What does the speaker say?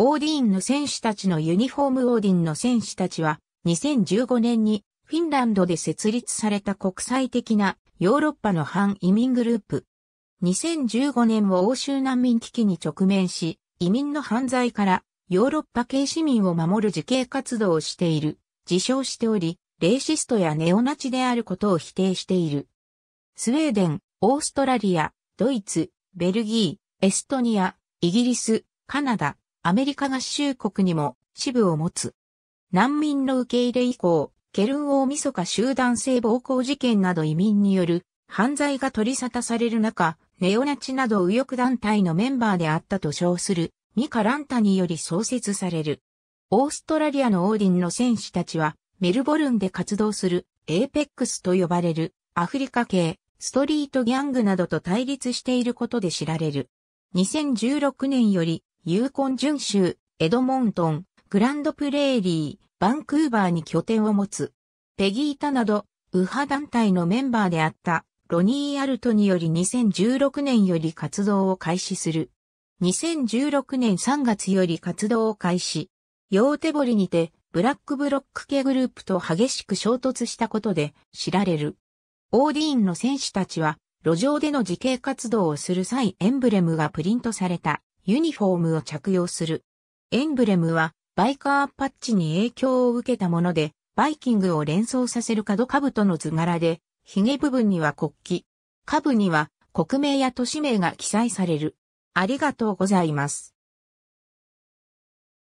オーディーンの選手たちのユニフォームオーディンの選手たちは2015年にフィンランドで設立された国際的なヨーロッパの反移民グループ。2015年を欧州難民危機に直面し、移民の犯罪からヨーロッパ系市民を守る自警活動をしている、自称しており、レイシストやネオナチであることを否定している。スウェーデン、オーストラリア、ドイツ、ベルギー、エストニア、イギリス、カナダ、アメリカ合衆国にも支部を持つ。難民の受け入れ以降、ケルン大晦日集団性暴行事件など移民による犯罪が取り沙汰される中、ネオナチなど右翼団体のメンバーであったと称するミカ・ランタにより創設される。オーストラリアのオーディンの戦士たちはメルボルンで活動するエーペックスと呼ばれるアフリカ系ストリートギャングなどと対立していることで知られる。2016年よりユーコン準州、エドモントン、グランドプレーリー、バンクーバーに拠点を持つ。ペギータなど、右派団体のメンバーであったロニー・アルトにより2016年より活動を開始する。2016年3月より活動を開始。ヨーテボリにて、ブラックブロック系グループと激しく衝突したことで知られる。オーディーンの選手たちは、路上での自警活動をする際エンブレムがプリントされたユニフォームを着用する。エンブレムはバイカーパッチに影響を受けたもので、バイキングを連想させる角兜の図柄で、髭部分には国旗、下部には国名や都市名が記載される。ありがとうございます。